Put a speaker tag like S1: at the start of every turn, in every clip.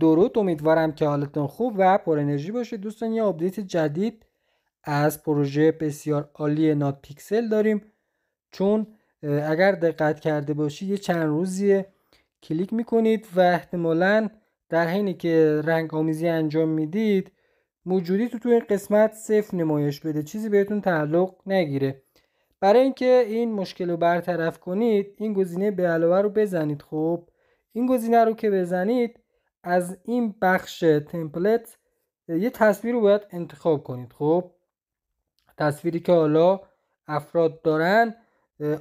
S1: درود امیدوارم که حالتون خوب و پر انرژی باشه دوستان یه آپدیت جدید از پروژه بسیار عالی نات پیکسل داریم چون اگر دقت کرده باشید یه چند روزیه کلیک میکنید و احتمالا در حینی که رنگ آمیزی انجام میدید موجودی تو تو این قسمت صفر نمایش بده چیزی بهتون تعلق نگیره برای اینکه این مشکل رو برطرف کنید این گزینه به علاوه رو بزنید خب این گزینه رو که بزنید از این بخش تمپلت یه تصویر رو باید انتخاب کنید خب تصویری که حالا افراد دارن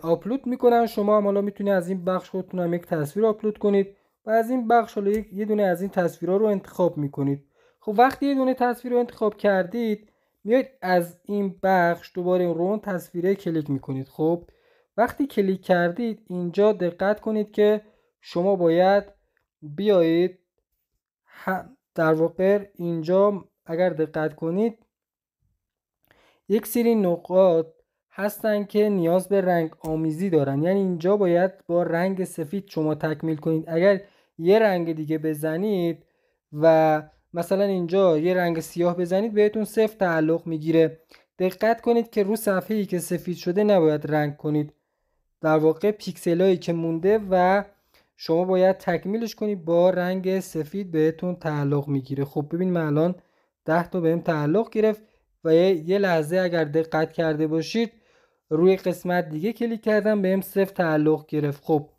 S1: آپلود میکنن شما هم حالا میتونید از این بخش خودتون هم یک تصویر آپلود کنید و از این بخش حالا یه دونه از این تصویرها رو انتخاب میکنید خب وقتی یه دونه تصویر رو انتخاب کردید میاید از این بخش دوباره رو تصویره کلیک میکنید خب وقتی کلیک کردید اینجا دقت کنید که شما باید بیایید در واقع اینجا اگر دقت کنید یک سری نقاط هستن که نیاز به رنگ آمیزی دارن یعنی اینجا باید با رنگ سفید شما تکمیل کنید اگر یه رنگ دیگه بزنید و مثلا اینجا یه رنگ سیاه بزنید بهتون صفر تعلق میگیره دقت کنید که رو صفحه ای که سفید شده نباید رنگ کنید در واقع پیکسل هایی که مونده و شما باید تکمیلش کنی با رنگ سفید بهتون تعلق میگیره خب ببین من الان 10 تا بهم تعلق گرفت و یه لحظه اگر دقت کرده باشید روی قسمت دیگه کلیک کردم بهم صفر تعلق گرفت خب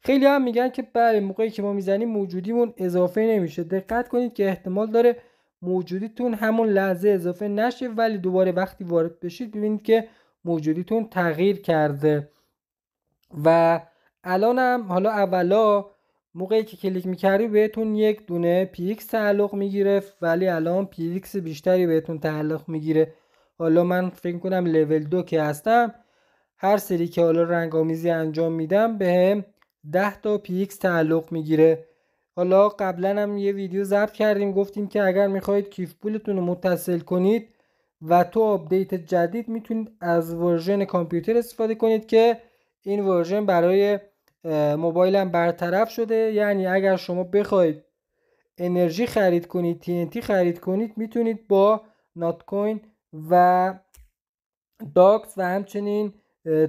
S1: خیلی هم میگن که بله موقعی که ما میزنیم موجودیمون اضافه نمیشه دقت کنید که احتمال داره موجودیتون همون لحظه اضافه نشه ولی دوباره وقتی وارد بشید ببینید که موجودیتون تغییر کرده و الانم حالا اولا موقعی که کلیک میکردی بهتون یک دونه پیکس تعلق میگیره ولی الان پیکس بیشتری بهتون تعلق میگیره حالا من فکر کنم لول دو که هستم هر سری که حالا رنگ آمیزی انجام میدم به ده تا پیکس تعلق میگیره حالا قبلا هم یه ویدیو ضبط کردیم گفتیم که اگر میخواهید کیف پولتون رو متصل کنید و تو آپدیت جدید میتونید از ورژن کامپیوتر استفاده کنید که این ورژن برای موبایلم برطرف شده یعنی اگر شما بخواید انرژی خرید کنید TNT خرید کنید میتونید با نات کوین و داکس و همچنین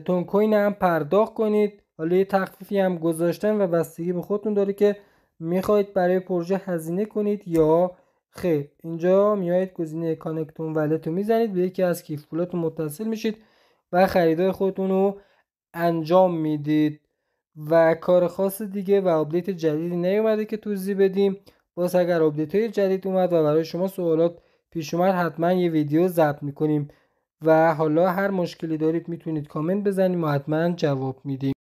S1: تون کوین هم پرداخت کنید حالا یه تخفیفی هم گذاشتن و بستگی به خودتون داره که میخواید برای پروژه هزینه کنید یا خیر اینجا میایید گزینه کانکتون ولت رو میزنید به یکی از کیف پولاتون متصل میشید و خریدای خودتون رو انجام میدید و کار خاص دیگه و آپدیت جدیدی نیومده که توضیح بدیم باز اگر آپدیت های جدید اومد و برای شما سوالات پیش اومد حتما یه ویدیو ضبط میکنیم و حالا هر مشکلی دارید میتونید کامنت بزنیم و حتما جواب میدیم